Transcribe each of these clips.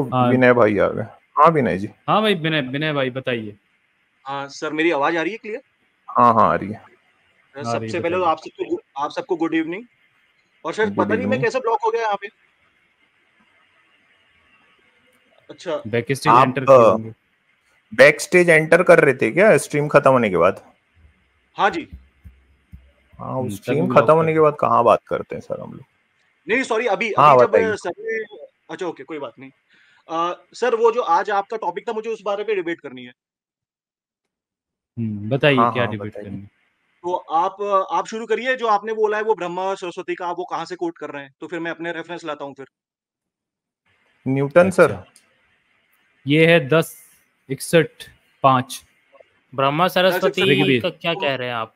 वो हाँ। विनय भाई आ गए हाँ विनय जी हाँ भाई विनय विनय भाई बताइए हाँ सर मेरी आवाज आ रही है क्लियर हाँ हाँ आ रही है सबसे पहले तो आप सबको आप सबको गुड इवनिंग और सर पता नहीं मैं कैसे ब्लॉक हो गया यहाँ पे अच्छा back stage enter back stage enter कर रहे थे क्या स्ट्रीम खत्म होने के बाद हाँ जी हाँ hmm, स्ट्रीम खत्म होने के बाद कहाँ बात करते हैं सर हम लोग नहीं सॉरी अभी, हाँ, अभी जब सर अच्छा ओके कोई बात नहीं सर वो जो आज आपका टॉपिक था मुझे उस बारे में डिबेट करनी है हम्म, बताइए हाँ, क्या डिबेट हाँ, करनी है तो आप आप शुरू करिए जो आपने बोला है वो ब्रह्मा सरस्वती का आप वो कहां से कोट कर रहे हैं तो फिर मैं अपने रेफरेंस लाता हूं फिर न्यूटन अच्छा। सर ये है दस इकसठ पांच ब्रह्मा सरस्वती का क्या कह रहे हैं आप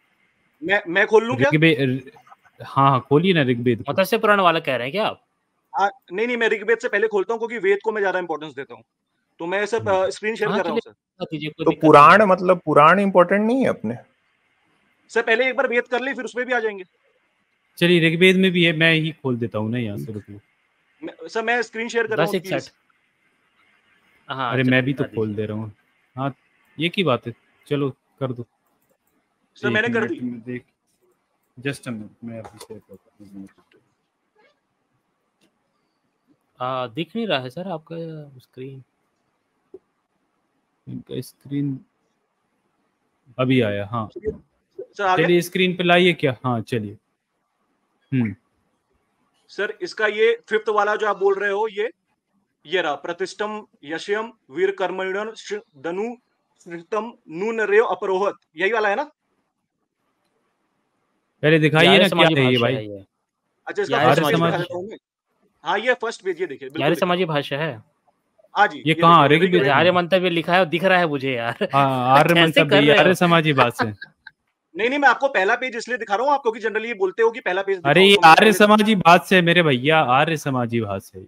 मैं मैं खोल लू क्या हाँ खोलिए ना ऋग्वेद मत्स्य पुराण वाला कह रहे हैं क्या आप नहीं नहीं मैं ऋग्वेद से पहले खोलता हूँ क्योंकि वेद को मैं ज्यादा इंपॉर्टेंस देता हूँ तो मैं सब स्क्रीन शेयर कर रहा हूँ तो पुराण मतलब पुराण इम्पोर्टेंट नहीं है अपने सर पहले एक बार वेद कर ले फिर उसमें भी आ जाएंगे चलिए ऋग्वेद में भी है मैं ही खोल देता हूँ ना यहाँ से रुको सर मैं स्क्रीन शेयर कर रहा हूँ हाँ अरे मैं भी तो खोल दे रहा हूँ हाँ ये की बात है चलो कर दो सर मैंने कर दी जस्ट मैं अभी शेयर करता हूँ आ, दिख नहीं रहा है सर आपका स्क्रीन इनका स्क्रीन अभी आया हाँ चलिए स्क्रीन पे लाइए क्या हाँ चलिए हम्म सर इसका ये फिफ्थ वाला जो आप बोल रहे हो ये ये रहा प्रतिष्ठम यशयम वीर कर्मण धनु श्रितम नून रे अपरोहत यही वाला है ना पहले दिखाइए ना क्या है ये भाई अच्छा इसका समाज हाँ ये फर्स्ट पेज ये देखिए यार समाजी भाषा है हाँ ये कहाँ आर्य की आर्य मंतव्य लिखा है दिख रहा है मुझे यार हाँ, आर्य मंतव्य आर्य समाजी भाषा नहीं नहीं मैं आपको पहला पेज इसलिए दिखा रहा हूँ आपको कि जनरली ये बोलते हो कि पहला पेज अरे ये तो आर्य समाजी बात से मेरे भैया आर्य समाजी भाष से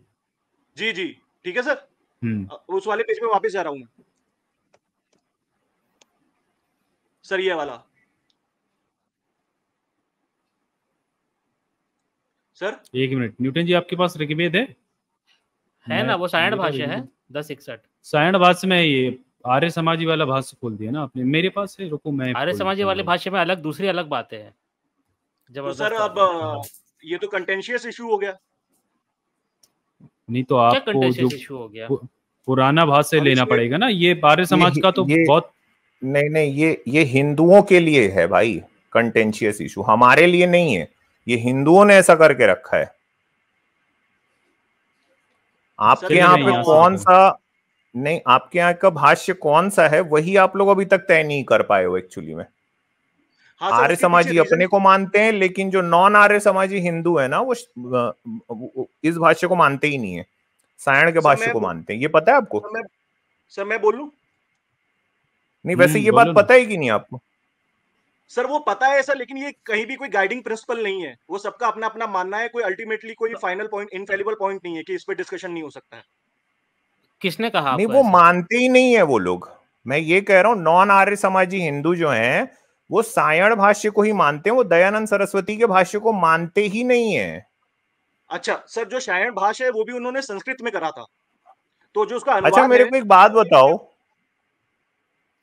जी जी ठीक है सर हम्म। उस वाले पेज में वापस जा रहा हूँ सर ये वाला सर एक मिनट न्यूटन जी आपके पास ऋग्वेद है है ना वो सायण भाषा तो है दस इकसठ सायण भाषा में ये आर्य समाजी वाला भाष्य खोल दिया ना आपने मेरे पास है रुको मैं आर्य समाजी वाले भाष्य में अलग दूसरी अलग बातें हैं तो सर अब ये तो कंटेंशियस इशू हो गया नहीं तो आपको जो हो गया पुराना भाष्य लेना पड़ेगा ना ये आर्य समाज का तो बहुत नहीं नहीं ये ये हिंदुओं के लिए है भाई कंटेंशियस इशू हमारे लिए नहीं है ये हिंदुओं ने ऐसा करके रखा है आपके यहाँ पे कौन सा नहीं आपके यहाँ का भाष्य कौन सा है वही आप लोग अभी तक तय नहीं कर पाए हो एक्चुअली में हाँ तो आर्य समाजी अपने को मानते हैं लेकिन जो नॉन आर्य समाजी हिंदू है ना वो इस भाष्य को मानते ही नहीं है सायण के भाष्य को मानते हैं ये पता है आपको सर मैं बोलू नहीं वैसे हम्म, ये बात पता है कि नहीं आपको सर वो पता है सर लेकिन ये कहीं भी कोई गाइडिंग प्रिंसिपल नहीं है वो सबका अपना अपना मानना है कोई अल्टीमेटली कोई फाइनल पॉइंट इनफेलिबल पॉइंट नहीं है कि इस पर डिस्कशन नहीं हो सकता है किसने कहा नहीं वो मानते ही नहीं है वो लोग मैं ये कह रहा हूँ नॉन आर्य समाजी हिंदू जो हैं वो सायण भाष्य को ही मानते हैं वो दयानंद सरस्वती के भाष्य को मानते ही नहीं है अच्छा सर जो सायण भाष्य है वो भी उन्होंने संस्कृत में करा था तो जो उसका अच्छा मेरे को एक बात बताओ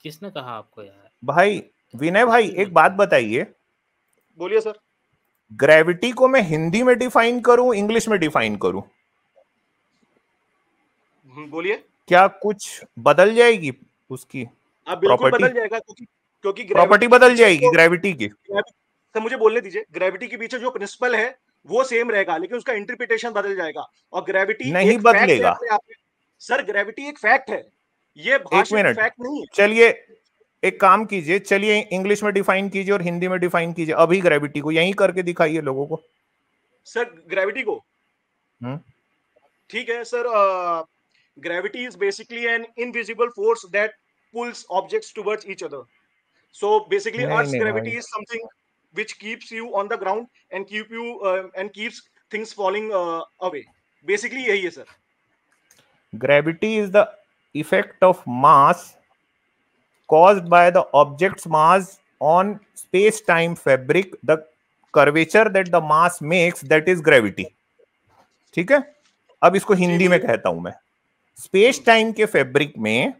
किसने कहा आपको यार भाई विनय भाई एक बात बताइए बोलिए सर ग्रेविटी को मैं हिंदी में डिफाइन करूं इंग्लिश में डिफाइन करूं हम्म, बोलिए क्या कुछ बदल जाएगी उसकी प्रॉपर्टी हाँ, बदल जाएगा क्योंकि क्योंकि प्रॉपर्टी बदल जाएगी ग्रेविटी की सर मुझे बोलने दीजिए ग्रेविटी के पीछे जो प्रिंसिपल है वो सेम रहेगा लेकिन उसका इंटरप्रिटेशन बदल जाएगा और ग्रेविटी नहीं बदलेगा सर ग्रेविटी एक फैक्ट है ये एक मिनट फैक्ट नहीं चलिए एक काम कीजिए चलिए इंग्लिश में डिफाइन कीजिए और हिंदी में डिफाइन कीजिए अभी ग्रेविटी को यही करके दिखाइए लोगों को सर ग्रेविटी को हम्म। ठीक है sir gravity is basically an invisible force that pulls objects towards each other so basically earth gravity is something which keeps you on the ground and keep you and keeps things falling away basically यही है sir gravity is the effect of mass caused by the object's mass on space-time fabric the curvature that the mass makes that is gravity ठीक है अब इसको हिंदी में कहता हूं मैं स्पेस टाइम के फैब्रिक में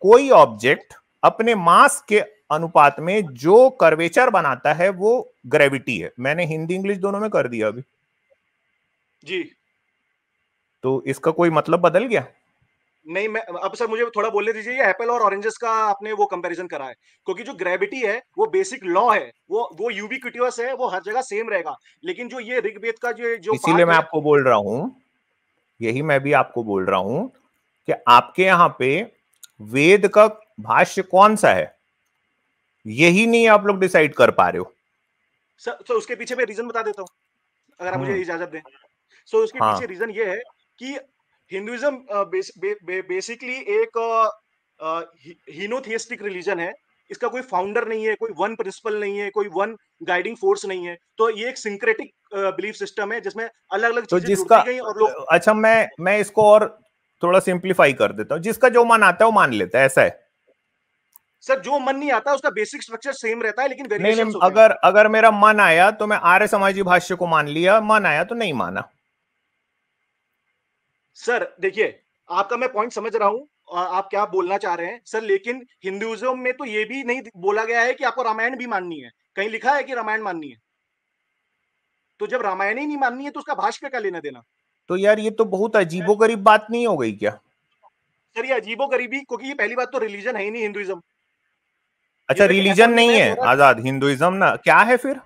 कोई ऑब्जेक्ट अपने मास के अनुपात में जो कर्वेचर बनाता है वो ग्रेविटी है मैंने हिंदी इंग्लिश दोनों में कर दिया अभी जी तो इसका कोई मतलब बदल गया नहीं मैं अब सर मुझे थोड़ा बोलने दीजिए ये एप्पल और ऑरेंजेस का आपने वो कंपैरिजन करा है क्योंकि जो ग्रेविटी है वो बेसिक लॉ है वो वो यूवी क्यूटिवस है वो हर जगह सेम रहेगा लेकिन जो ये ऋग्वेद का जो जो इसीलिए मैं आपको बोल रहा हूँ यही मैं भी आपको बोल रहा हूँ कि आपके यहाँ पे वेद का भाष्य कौन सा है यही नहीं आप लोग डिसाइड कर पा रहे हो सर तो उसके पीछे मैं रीजन बता देता हूँ अगर आप मुझे हम्म। इजाजत दें सो तो उसके हाँ। पीछे रीजन ये है कि हिंदुइज्म बेसिकली uh, एक हीनोथियस्टिक uh, रिलीजन uh, है इसका कोई फाउंडर नहीं है कोई वन प्रिंसिपल नहीं है कोई वन गाइडिंग फोर्स नहीं है तो ये एक सिंक्रेटिक बिलीफ सिस्टम है जिसमें अलग अलग तो जिसका और लोग अच्छा मैं मैं इसको और थोड़ा सिंप्लीफाई कर देता हूँ जिसका जो मन आता है वो मान लेता है ऐसा है सर जो मन नहीं आता उसका बेसिक स्ट्रक्चर सेम रहता है लेकिन नहीं, नहीं, अगर अगर मेरा मन आया तो मैं आर्य समाजी भाष्य को मान लिया मन आया तो नहीं माना सर देखिए आपका मैं पॉइंट समझ रहा हूँ आप क्या बोलना चाह रहे हैं सर लेकिन हिंदुइज्म में तो ये भी नहीं बोला गया है कि आपको रामायण भी माननी है कहीं लिखा है कि रामायण माननी है तो जब रामायण ही नहीं माननी है तो उसका भाष्य क्या लेना देना तो यार ये तो बहुत अजीबो गरीब बात नहीं हो गई क्या सर ये अजीबो गरीबी क्योंकि ये पहली बात तो रिलीजन है ही नहीं हिंदुइज्म अच्छा रिलीजन तो मतलब नहीं है आजाद हिंदुइज्म ना क्या है फिर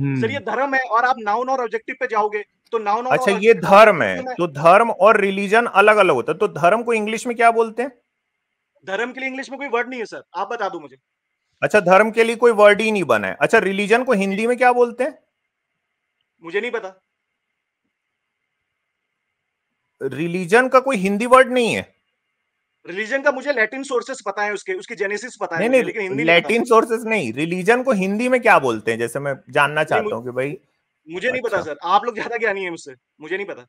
हम्म। सर ये धर्म है और आप नाउन और ऑब्जेक्टिव पे जाओगे तो नाउ नाउ अच्छा ये धर्म है तो धर्म और रिलीजन अलग अलग होता है तो धर्म को इंग्लिश में क्या बोलते हैं धर्म के लिए इंग्लिश में कोई वर्ड नहीं है सर आप बता दो मुझे अच्छा धर्म के लिए कोई वर्ड ही नहीं बना है अच्छा रिलीजन को हिंदी में क्या बोलते हैं मुझे नहीं पता रिलीजन का कोई हिंदी वर्ड नहीं है रिलीजन का मुझे लैटिन सोर्सेस पता है उसके उसकी जेनेसिस पता है नहीं, नहीं लेकिन हिंदी लैटिन सोर्सेस नहीं रिलीजन को हिंदी में क्या बोलते हैं जैसे मैं जानना चाहता हूँ कि भाई मुझे नहीं पता अच्छा। सर आप लोग ज्यादा ज्ञानी है मुझसे मुझे नहीं पता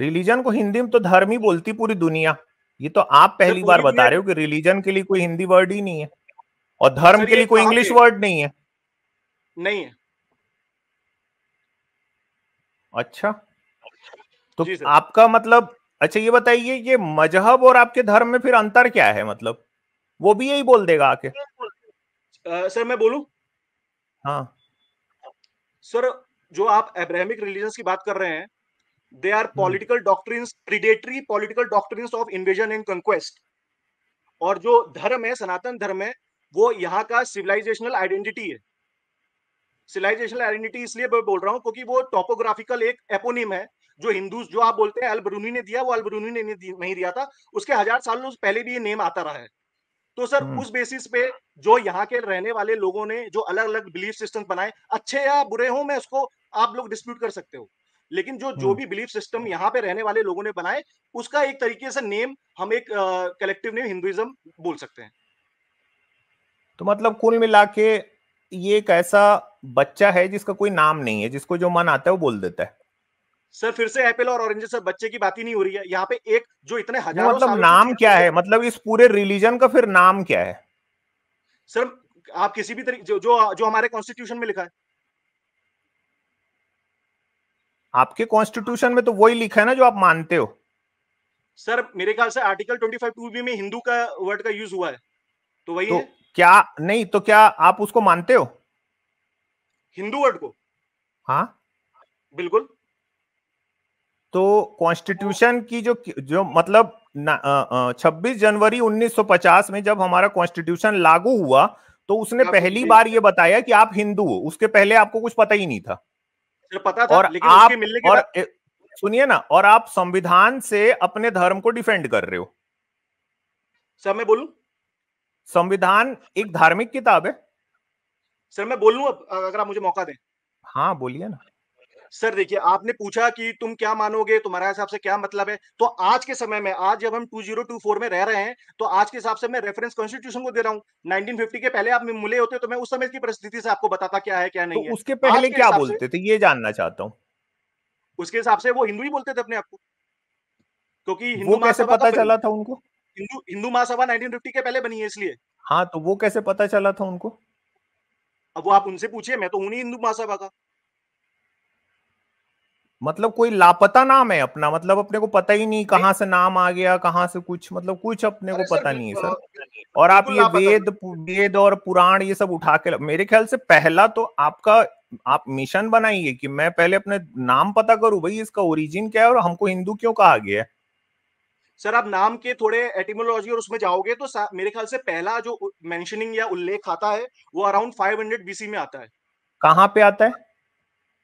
रिलीजन को हिंदी में तो धर्म ही बोलती पूरी दुनिया ये तो आप पहली बार बता रहे हो कि रिलीजन के लिए कोई हिंदी वर्ड ही नहीं है और धर्म के लिए कोई इंग्लिश वर्ड नहीं है नहीं है अच्छा तो आपका मतलब अच्छा ये बताइए ये मजहब और आपके धर्म में फिर अंतर क्या है मतलब वो भी यही बोल देगा आके सर मैं बोलू हाँ सर जो आप एब्राहमिक रिलीजन की बात कर रहे हैं they are political doctrines predatory political doctrines of invasion and conquest और जो धर्म है सनातन धर्म है वो यहाँ का सिविलाइजेशनल आइडेंटिटी है सिविलाइजेशनल आइडेंटिटी इसलिए मैं बोल रहा हूँ क्योंकि वो टॉपोग्राफिकल एक एपोनिम है जो हिंदू जो आप बोलते हैं अलबरूनी ने दिया वो अलबरूनी ने नहीं दिया था उसके हजार सालों पहले भी ये नेम आता रहा है तो सर हम्म। उस बेसिस पे जो यहाँ के रहने वाले लोगों ने जो अलग अलग बिलीफ सिस्टम बनाए अच्छे या बुरे हो मैं उसको आप लोग डिस्प्यूट कर सकते हो लेकिन जो जो हम्म। भी बिलीफ सिस्टम यहाँ पे रहने वाले लोगों ने बनाए उसका एक तरीके से नेम हम एक कलेक्टिव नेम हिंदुइज्म बोल सकते हैं तो मतलब कुल मिला के ये एक ऐसा बच्चा है जिसका कोई नाम नहीं है जिसको जो मन आता है वो बोल देता है सर फिर से एप्पल और ऑरेंजेस सर बच्चे की बात ही नहीं हो रही है यहाँ पे एक जो इतने हजारों मतलब नाम क्या है मतलब इस पूरे रिलीजन का फिर नाम क्या है सर आप किसी भी तरीके जो, जो जो हमारे कॉन्स्टिट्यूशन में लिखा है आपके कॉन्स्टिट्यूशन में तो वही लिखा है ना जो आप मानते हो सर मेरे ख्याल से आर्टिकल 25 टू बी में हिंदू का वर्ड का यूज हुआ है तो वही तो है क्या नहीं तो क्या आप उसको मानते हो हिंदू वर्ड को हाँ बिल्कुल तो कॉन्स्टिट्यूशन की जो जो मतलब छब्बीस जनवरी 1950 में जब हमारा कॉन्स्टिट्यूशन लागू हुआ तो उसने पहली बार ये बताया कि आप हिंदू हो उसके पहले आपको कुछ पता ही नहीं था अच्छा, पता था और लेकिन आप उसके मिलने के और सुनिए ना और आप संविधान से अपने धर्म को डिफेंड कर रहे हो सर मैं बोलू संविधान एक धार्मिक किताब है सर मैं बोलू अगर आप मुझे मौका दें हाँ बोलिए ना सर देखिए आपने पूछा कि तुम क्या मानोगे तुम्हारे हिसाब से क्या मतलब है तो आज के समय में आज जब हम 2024 में रह रहे हैं तो आज के हिसाब से मैं रेफरेंस कॉन्स्टिट्यूशन को दे रहा हूँ 1950 के पहले आप मुले होते तो मैं उस समय की परिस्थिति से आपको बताता क्या है क्या तो नहीं तो है उसके पहले क्या बोलते थे ये जानना चाहता हूँ उसके हिसाब से वो हिंदू ही बोलते थे अपने आप को क्योंकि हिंदू महासभा पता चला था उनको हिंदू हिंदू महासभा 1950 के पहले बनी है इसलिए हाँ तो वो कैसे पता चला था उनको अब वो आप उनसे पूछिए मैं तो हूं नहीं हिंदू महासभा का मतलब कोई लापता नाम है अपना मतलब अपने को पता ही नहीं कहाँ से नाम आ गया कहाँ से कुछ मतलब कुछ अपने को पता नहीं है सर और आप ये वेद वेद और पुराण ये सब उठा के मेरे ख्याल से पहला तो आपका आप मिशन बनाइए कि मैं पहले अपने नाम पता करूं भाई इसका ओरिजिन क्या है और हमको हिंदू क्यों कहा गया है सर आप नाम के थोड़े एटिमोलॉजी और उसमें जाओगे तो मेरे ख्याल से पहला जो मेंशनिंग या उल्लेख आता है वो अराउंड 500 बीसी में आता है कहां पे आता है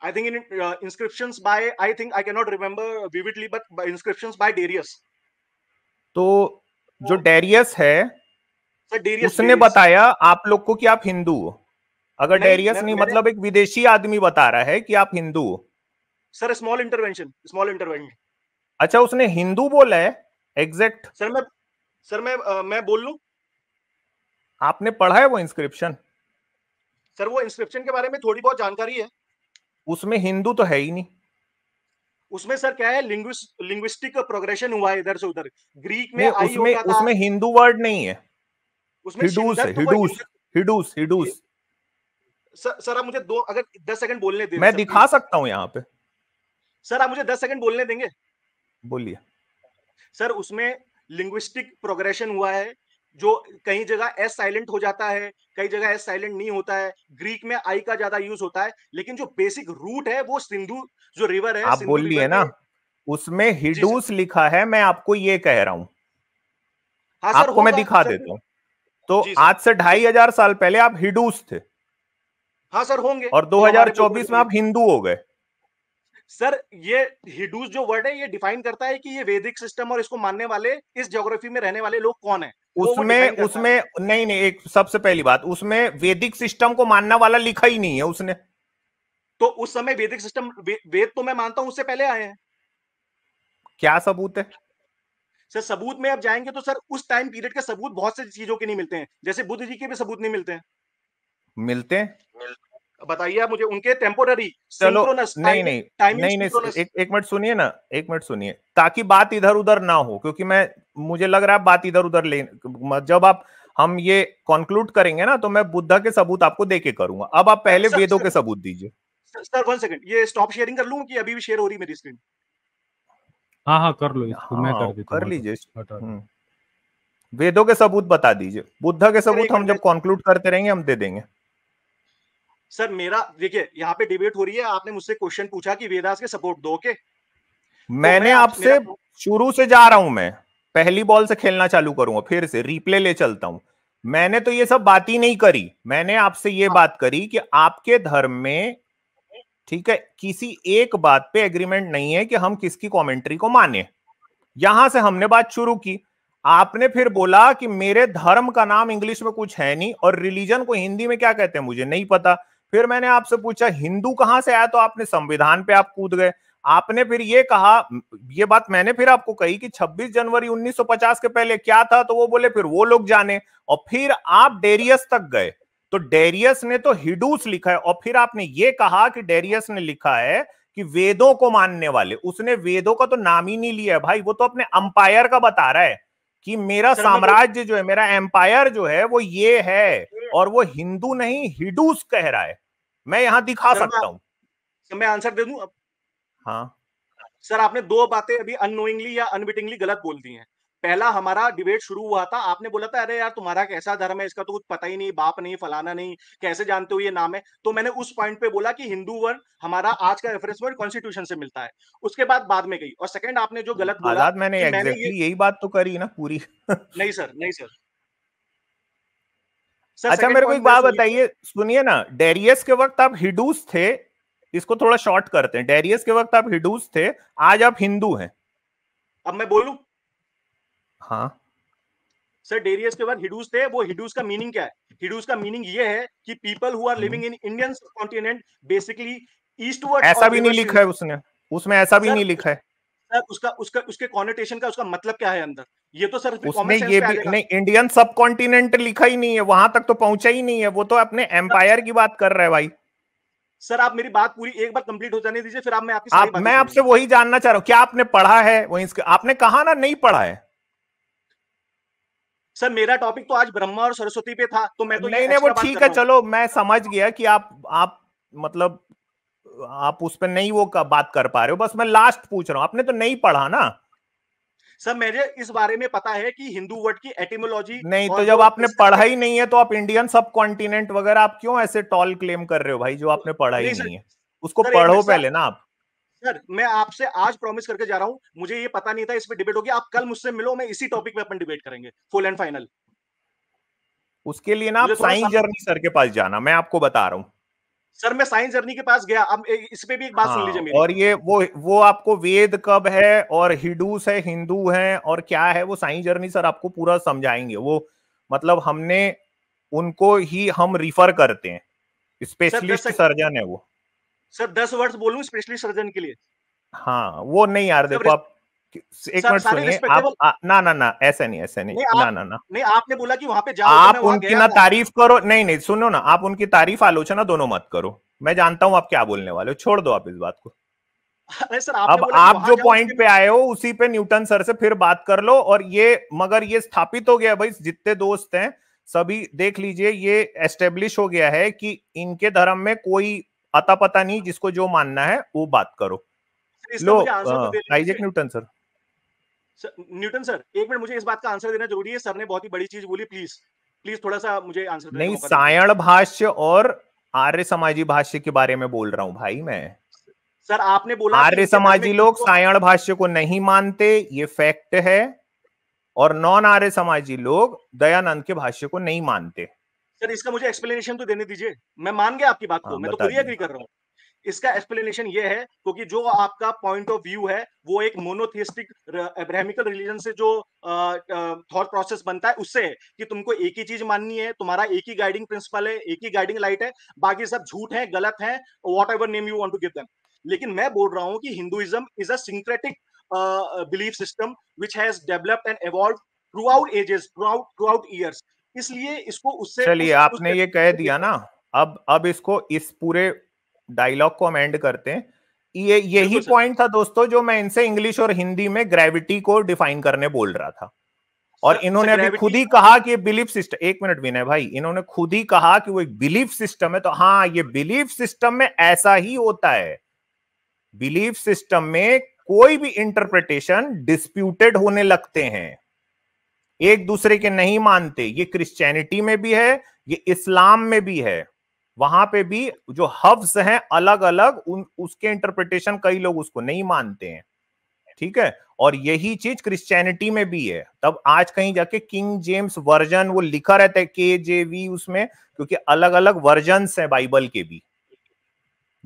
I think in uh, inscriptions by I think I cannot remember vividly, but by inscriptions by Darius. तो जो डेरियस है Sir, Darius, उसने Darius. बताया आप लोग को कि आप हिंदू हो अगर डेरियस नहीं, नहीं मतलब एक विदेशी आदमी बता रहा है कि आप हिंदू हो sir small intervention small intervention अच्छा उसने हिंदू बोला है एग्जैक्ट सर मैं सर मैं आ, uh, मैं बोल लू आपने पढ़ा है वो इंस्क्रिप्शन सर वो इंस्क्रिप्शन के बारे में थोड़ी बहुत जानकारी है उसमें हिंदू तो है ही नहीं उसमें सर क्या है लिंग्विस्टिक प्रोग्रेशन हुआ है इधर से उधर ग्रीक में आई उसमें, उसमें हिंदू वर्ड नहीं है उसमें हिडूस हिडूस हिडूस हिडूस सर आप मुझे दो अगर दस सेकंड बोलने दे मैं दिखा सकता हूँ यहाँ पे सर आप मुझे दस सेकंड बोलने देंगे बोलिए सर उसमें लिंग्विस्टिक प्रोग्रेशन हुआ है जो कई जगह एस साइलेंट हो जाता है कई जगह एस साइलेंट नहीं होता है ग्रीक में आई का ज्यादा यूज होता है लेकिन जो बेसिक रूट है वो सिंधु जो रिवर है आप बोल लिए ना उसमें हिडूस लिखा है मैं आपको ये कह रहा हूं हाँ सर, आपको मैं दिखा देता हूँ तो आज से ढाई हजार साल पहले आप हिडूस थे हाँ सर होंगे और 2024 में आप हिंदू हो गए सर ये हिडूस जो वर्ड है ये डिफाइन करता है कि ये वैदिक सिस्टम और इसको मानने वाले इस ज्योग्राफी में रहने वाले लोग कौन है उसमें उसमें नहीं नहीं एक सबसे पहली बात उसमें वैदिक सिस्टम को मानने वाला लिखा ही नहीं है उसने तो उस समय वैदिक सिस्टम वेद तो मैं मानता हूं उससे पहले आए हैं क्या सबूत है सर सबूत में आप जाएंगे तो सर उस टाइम पीरियड के सबूत बहुत से चीजों के नहीं मिलते हैं जैसे बुद्ध जी के भी सबूत नहीं मिलते हैं मिलते हैं मिलते बताइए मुझे उनके टेम्पोररी चलो नहीं नहीं नहीं एक, एक मिनट सुनिए ना एक मिनट सुनिए ताकि बात इधर उधर ना हो क्योंकि मैं मुझे लग रहा है बात इधर उधर ले जब आप हम ये कंक्लूड करेंगे ना तो मैं बुद्धा के सबूत आपको दे के करूंगा अब आप पहले सर, वेदों सर, के सबूत दीजिए सर वन सेकंड ये स्टॉप शेयरिंग कर लूं कि अभी भी शेयर हो रही मेरी स्क्रीन हाँ हाँ कर लो इसको हाँ, मैं कर हाँ, देता कर लीजिए हम्म। वेदों के सबूत बता दीजिए बुद्धा के सबूत हम जब कंक्लूड करते रहेंगे हम दे देंगे सर मेरा देखिए यहाँ पे डिबेट हो रही है आपने मुझसे क्वेश्चन पूछा कि वेदास के सपोर्ट दो के तो मैंने तो आपसे शुरू से जा रहा हूं मैं पहली बॉल से खेलना चालू करूंगा फिर से रिप्ले ले चलता हूं मैंने तो ये सब बात ही नहीं करी मैंने आपसे ये हाँ। बात करी कि आपके धर्म में ठीक है किसी एक बात पे एग्रीमेंट नहीं है कि हम किसकी कमेंट्री को माने यहां से हमने बात शुरू की आपने फिर बोला कि मेरे धर्म का नाम इंग्लिश में कुछ है नहीं और रिलीजन को हिंदी में क्या कहते हैं मुझे नहीं पता फिर मैंने आपसे पूछा हिंदू कहां से आया तो आपने संविधान पे आप कूद गए आपने फिर ये कहा ये बात मैंने फिर आपको कही कि 26 जनवरी 1950 के पहले क्या था तो वो बोले फिर वो लोग जाने और फिर आप डेरियस तक गए तो डेरियस ने तो हिडूस लिखा है और फिर आपने ये कहा कि डेरियस ने लिखा है कि वेदों को मानने वाले उसने वेदों का तो नाम ही नहीं लिया है भाई वो तो अपने अंपायर का बता रहा है कि मेरा साम्राज्य जो है मेरा एम्पायर जो है वो ये है हम्म। और वो हिंदू नहीं हिडूस कह रहा है मैं यहाँ दिखा सकता हूँ मैं आंसर दे दू हाँ सर आपने दो बातें अभी अनोइंगली या अनबिटिंगली गलत बोल दी हैं पहला हमारा डिबेट शुरू हुआ था आपने बोला था अरे यार तुम्हारा कैसा धर्म है इसका तो कुछ पता ही नहीं बाप नहीं फलाना नहीं कैसे जानते हो ये नाम है तो मैंने उस पॉइंट पे बोला कि हिंदू वर्ड हमारा आज का रेफरेंस वर्ड कॉन्स्टिट्यूशन से मिलता है उसके बाद बाद में गई और सेकंड आपने जो गलत बोला मैंने यही बात तो करी ना पूरी नहीं सर नहीं सर सर, अच्छा मेरे को एक बात बताइए सुनिए ना डेरियस के वक्त आप हिडूस थे इसको थोड़ा शॉर्ट करते हैं डेरियस के वक्त आप हिडूस थे आज आप हिंदू हैं अब मैं बोलूं हाँ सर डेरियस के बाद हिडूस थे वो हिडूस का मीनिंग क्या है हिडूस का मीनिंग ये है कि people who are living in Indian continent basically eastward ऐसा भी नहीं लिखा है उसने उसमें ऐसा भी नहीं लिखा है सर उसका उसका उसके कॉन्टेशन का उसका मतलब क्या है अंदर ये तो सर उसमें ये भी नहीं इंडियन सब कॉन्टिनेंट लिखा ही नहीं है वहां तक तो पहुंचा ही नहीं है वो तो अपने एम्पायर की बात कर रहे हैं भाई सर आप मेरी बात पूरी एक बार कंप्लीट हो जाने दीजिए फिर आप मैं आपकी आप, मैं आपसे वही जानना चाह रहा हूँ क्या आपने पढ़ा है वही आपने कहा ना नहीं पढ़ा है सर मेरा टॉपिक तो आज ब्रह्मा और सरस्वती पे था तो मैं तो नहीं नहीं वो ठीक है चलो मैं समझ गया कि आप आप मतलब आप उस पर नहीं वो बात कर पा रहे हो बस मैं लास्ट पूछ रहा हूँ आपने तो नहीं पढ़ा ना सर मेरे इस बारे में पता है कि हिंदू वर्ड की एटिमोलॉजी नहीं तो जब आपने पढ़ा ही नहीं है तो आप इंडियन सब कॉन्टिनेंट वगैरह आप क्यों ऐसे टॉल क्लेम कर रहे हो भाई जो आपने पढ़ा ही नहीं है उसको पढ़ो पहले ना आप सर मैं आपसे आज प्रॉमिस करके जा रहा हूँ मुझे ये पता नहीं था इस पे डिबेट होगी आप कल मुझसे मिलो मैं इसी टॉपिक पे अपन डिबेट करेंगे फुल एंड फाइनल उसके लिए ना आप साइंस जर्नी सर के पास जाना मैं आपको बता रहा हूँ सर मैं साइंस जर्नी के पास गया अब इस पे भी एक बात हाँ, सुन लीजिए हाँ, मेरी और ये वो वो आपको वेद कब है और हिडूस है हिंदू है और क्या है वो साइंस जर्नी सर आपको पूरा समझाएंगे वो मतलब हमने उनको ही हम रिफर करते हैं स्पेशलिस्ट सर्जन है वो सर दस वर्ड बोलू स्पेशली सर्जन के लिए हाँ वो नहीं यार देखो आप एक मिनट सुनिए आप आ, ना ना ना ऐसा नहीं ऐसा नहीं, नहीं आप, ना ना ना नहीं आपने बोला कि वहां पे जाओ तो आप तो उनकी ना तारीफ करो नहीं नहीं सुनो ना आप उनकी तारीफ आलोचना दोनों मत करो मैं जानता हूँ आप क्या बोलने वाले हो छोड़ दो आप इस बात को सर, अब आप जो पॉइंट पे आए हो उसी पे न्यूटन सर से फिर बात कर लो और ये मगर ये स्थापित हो गया भाई जितने दोस्त हैं सभी देख लीजिए ये एस्टेब्लिश हो गया है कि इनके धर्म में कोई अता पता नहीं जिसको जो मानना है वो बात करो लो तो Isaac Newton sir Newton sir एक मिनट मुझे इस बात का आंसर देना जरूरी है सर ने बहुत ही बड़ी चीज बोली प्लीज प्लीज थोड़ा सा मुझे आंसर नहीं सायण भाष्य और आर्य समाजी भाष्य के बारे में बोल रहा हूँ भाई मैं सर आपने बोला आर्य समाजी लोग सायण भाष्य को नहीं मानते ये फैक्ट है और नॉन आर्य समाजी लोग दयानंद के भाष्य को नहीं मानते सर इसका मुझे एक्सप्लेनेशन तो देने दीजिए मैं मान गया आपकी बात को हाँ, मैं तो खुद ही एग्री कर रहा हूँ इसका एक्सप्लेनेशन ये है क्योंकि जो आपका पॉइंट ऑफ व्यू है वो एक मोनोथियस्टिक एब्राहमिकल रिलीजन से जो थॉट प्रोसेस बनता है उससे है कि तुमको एक ही चीज माननी है तुम्हारा एक ही गाइडिंग प्रिंसिपल है एक ही गाइडिंग लाइट है बाकी सब झूठ है गलत है whatever name you want to give them लेकिन मैं बोल रहा हूँ कि Hinduism is a syncretic belief system which has developed and evolve throughout ages throughout throughout years इसलिए इसको उससे चलिए आपने ये कह दिया ना अब अब इसको इस पूरे डायलॉग को हम एंड करते हैं ये यही पॉइंट था दोस्तों जो मैं इनसे इंग्लिश और हिंदी में ग्रेविटी को डिफाइन करने बोल रहा था और इन्होंने अभी खुद ही कहा कि बिलीफ सिस्टम एक मिनट विनय भाई इन्होंने खुद ही कहा कि वो एक बिलीफ सिस्टम है तो हाँ ये बिलीफ सिस्टम में ऐसा ही होता है बिलीफ सिस्टम में कोई भी इंटरप्रिटेशन डिस्प्यूटेड होने लगते हैं एक दूसरे के नहीं मानते ये क्रिश्चियनिटी में भी है ये इस्लाम में भी है वहां पे भी जो हफ्स हैं अलग अलग उन उसके इंटरप्रिटेशन कई लोग उसको नहीं मानते हैं ठीक है और यही चीज क्रिश्चियनिटी में भी है तब आज कहीं जाके किंग जेम्स वर्जन वो लिखा रहता है के जे वी उसमें क्योंकि अलग अलग वर्जन है बाइबल के भी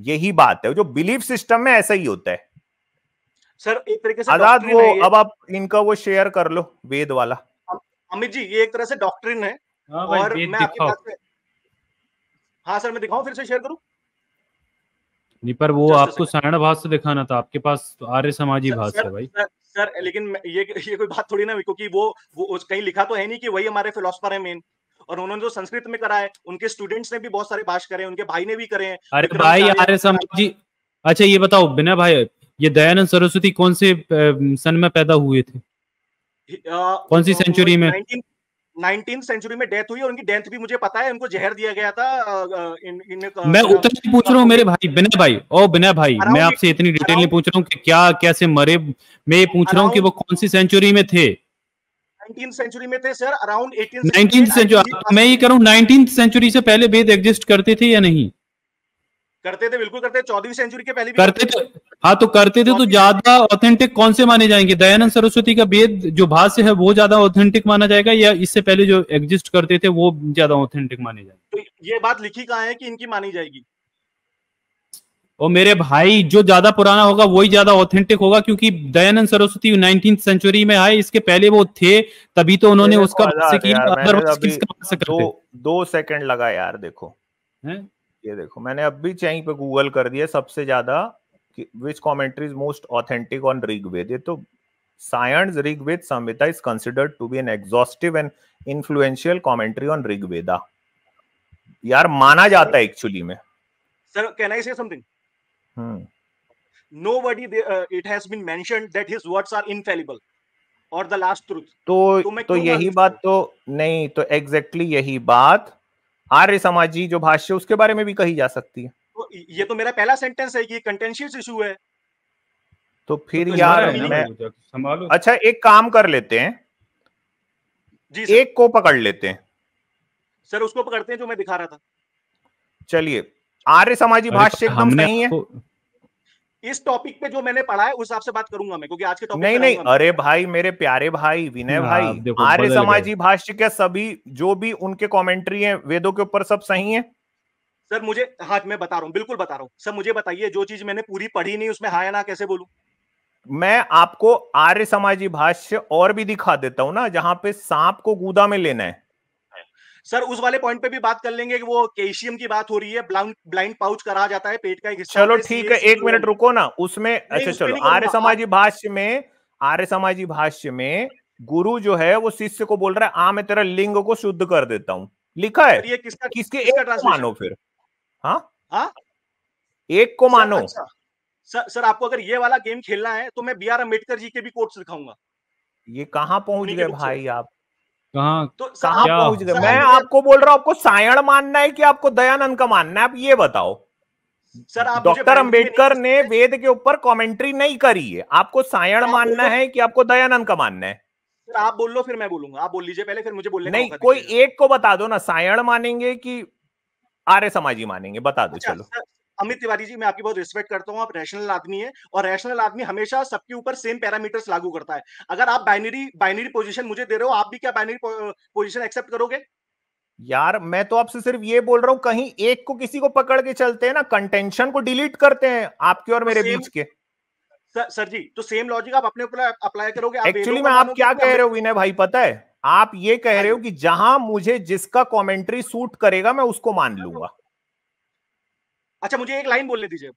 यही बात है जो बिलीफ सिस्टम में ऐसा ही होता है सर एक तरीके से आजाद वो अब आप इनका वो शेयर कर लो वेद वाला अमित जी ये एक तरह से डॉक्ट्रिन है हाँ और मैं आपके पास हाँ सर मैं दिखाऊं फिर से शेयर करूं नहीं पर वो आपको सायण भाष्य दिखाना था आपके पास तो आर्य समाजी भाष्य है भाई सर, सर लेकिन ये ये कोई बात थोड़ी ना क्योंकि वो वो कहीं लिखा तो है नहीं कि वही हमारे फिलोसफर है मेन और उन्होंने जो संस्कृत में करा है उनके स्टूडेंट्स ने भी बहुत सारे भाष करे उनके भाई ने भी करे हैं अरे भाई आर्य समाजी अच्छा ये बताओ बिना भाई ये दयानंद सरस्वती कौन से सन में पैदा हुए थे कौन सी सेंचुरी तो में नाइनटीन सेंचुरी में डेथ हुई और उनकी डेथ भी मुझे पता है उनको जहर दिया गया था इन, इन, मैं उत्तर से पूछ रहा हूँ मेरे भाई बिना भाई ओ बिना भाई मैं आपसे इतनी डिटेल में पूछ रहा हूँ कि क्या कैसे मरे मैं ये पूछ रहा हूँ कि वो कौन सी सेंचुरी में थे 19th सेंचुरी में थे सर अराउंड 18th सेंचुरी मैं ये करूँ 19th सेंचुरी से पहले वेद एग्जिस्ट करते थे या नहीं करते थे बिल्कुल करते चौदहवीं सेंचुरी के पहले भी करते तो थे हाँ तो करते थे तो ज्यादा ऑथेंटिक कौन से माने जाएंगे दयानंद सरस्वती का वेद जो भाष्य है वो ज्यादा ऑथेंटिक माना जाएगा या इससे पहले जो एग्जिस्ट करते थे वो ज्यादा ऑथेंटिक माने जाएंगे तो ये बात लिखी कहा है कि इनकी मानी जाएगी और मेरे भाई जो ज्यादा पुराना होगा वही ज्यादा ऑथेंटिक होगा क्योंकि दयानंद सरस्वती नाइनटीन सेंचुरी में आए इसके पहले वो थे तभी तो उन्होंने उसका दो, दो सेकंड लगा यार देखो है? ये देखो मैंने अब भी चाहिए पे गूगल कर दिया सबसे ज्यादा which commentary is most authentic on Rig Veda? So Sayan's Rig Veda Samhita is considered to be an exhaustive and influential commentary on Rig Veda. यार माना जाता है एक्चुअली में sir can I say something hmm nobody uh, it has been mentioned that his words are infallible or the last truth तो तो, तो यही बात तो नहीं तो एग्जैक्टली exactly यही बात आर्य समाजी जो भाष्य उसके बारे में भी कही जा सकती है तो ये तो मेरा पहला सेंटेंस है कि कंटेंशियस इशू है तो, तो फिर तो यार मैं संभालो अच्छा एक काम कर लेते हैं जी एक को पकड़ लेते हैं सर उसको पकड़ते हैं जो मैं दिखा रहा था चलिए आर्य समाजी भाष्य एकदम सही है इस टॉपिक पे जो मैंने पढ़ा है उस हिसाब से बात करूंगा मैं क्योंकि आज के टॉपिक नहीं नहीं अरे भाई मेरे प्यारे भाई विनय हाँ, भाई आर्य समाजी भाष्य के सभी जो भी उनके कमेंट्री है वेदों के ऊपर सब सही है सर मुझे हाँ मैं बता रहा हूँ बिल्कुल बता रहा हूँ सर मुझे बताइए जो चीज मैंने पूरी पढ़ी नहीं उसमें हाया ना कैसे बोलू मैं आपको आर्य समाजी भाष्य और भी दिखा देता हूँ ना जहाँ पे सांप को गूदा में लेना है सर उस वाले पॉइंट पे भी बात कर लेंगे कि वो केशियम की बात हो रही है ब्लाइंड ब्लाइंड पाउच करा जाता है पेट का एक हिस्सा चलो ठीक है एक मिनट रुको ना उसमें अच्छा चलो आर्य हाँ। समाजी भाष्य में आर्य समाजी भाष्य में गुरु जो है वो शिष्य को बोल रहा है आ मैं तेरा लिंग को शुद्ध कर देता हूँ लिखा है ये किसका किसके एक मानो फिर हाँ हाँ एक को मानो अच्छा, सर सर आपको अगर ये वाला गेम खेलना है तो मैं बी आर अम्बेडकर जी के भी कोर्ट दिखाऊंगा ये कहाँ पहुंच गए भाई आप कहा तो कहाँ पहुंच गए मैं आपको बोल रहा हूँ आपको सायण मानना है कि आपको दयानंद का मानना है आप ये बताओ सर आप डॉक्टर अंबेडकर ने वेद के ऊपर कमेंट्री नहीं करी है आपको सायण मानना है कि आपको दयानंद का मानना है सर आप बोल लो फिर मैं बोलूंगा आप बोल लीजिए पहले फिर मुझे बोलने नहीं कोई एक को बता दो ना सायण मानेंगे कि आर्य समाज ही मानेंगे बता दो अच्छा, चलो अमित तिवारी जी मैं आपकी बहुत रिस्पेक्ट करता हूँ आप रैशनल आदमी है और रैशनल आदमी हमेशा सबके ऊपर सेम पैरामीटर्स लागू करता है अगर आप बाइनरी बाइनरी पोजीशन मुझे दे रहे हो आप भी क्या बाइनरी पोजीशन एक्सेप्ट करोगे यार मैं तो आपसे सिर्फ ये बोल रहा हूँ कहीं एक को किसी को पकड़ के चलते हैं ना कंटेंशन को डिलीट करते हैं आपके और तो मेरे बीच के सर, सर जी तो सेम लॉजिक आप अपने ऊपर अप्लाई करोगे एक्चुअली मैं आप क्या कह रहे हो विनय भाई पता है आप ये कह रहे हो कि जहां मुझे जिसका कमेंट्री सूट करेगा मैं उसको मान लूंगा अच्छा मुझे एक लाइन बोलने दीजिए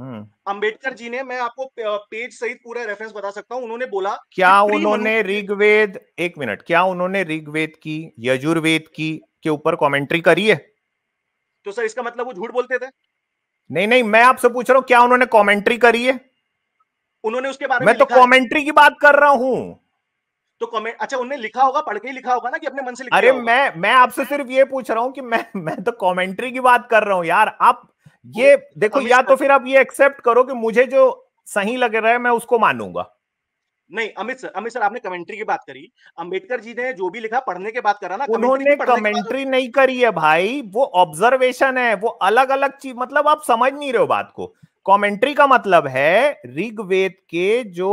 हम्म। अंबेडकर जी ने मैं आपको पेज सहित पूरा रेफरेंस बता सकता हूं उन्होंने बोला क्या उन्होंने ऋग्वेद एक मिनट क्या उन्होंने ऋग्वेद की यजुर्वेद की के ऊपर कमेंट्री करी है तो सर इसका मतलब वो झूठ बोलते थे नहीं नहीं मैं आपसे पूछ रहा हूँ क्या उन्होंने कमेंट्री करी है उन्होंने उसके बारे में मैं तो कमेंट्री की बात कर रहा हूँ तो कमेंट अच्छा उन्हें लिखा होगा पढ़ के ही लिखा होगा ना कि अपने मन से लिखा अरे होगा। मैं मैं आपसे सिर्फ ये पूछ रहा हूँ कि मैं मैं तो कमेंट्री की बात कर रहा हूँ यार आप ये देखो या तो फिर आप ये एक्सेप्ट करो कि मुझे जो सही लग रहा है मैं उसको मानूंगा नहीं अमित सर अमित सर आपने कमेंट्री की बात करी अंबेडकर जी ने जो भी लिखा पढ़ने के बात करा ना उन्होंने कमेंट्री नहीं करी है भाई वो ऑब्जर्वेशन है वो अलग अलग चीज मतलब आप समझ नहीं रहे हो बात को कमेंट्री का मतलब है ऋग्वेद के जो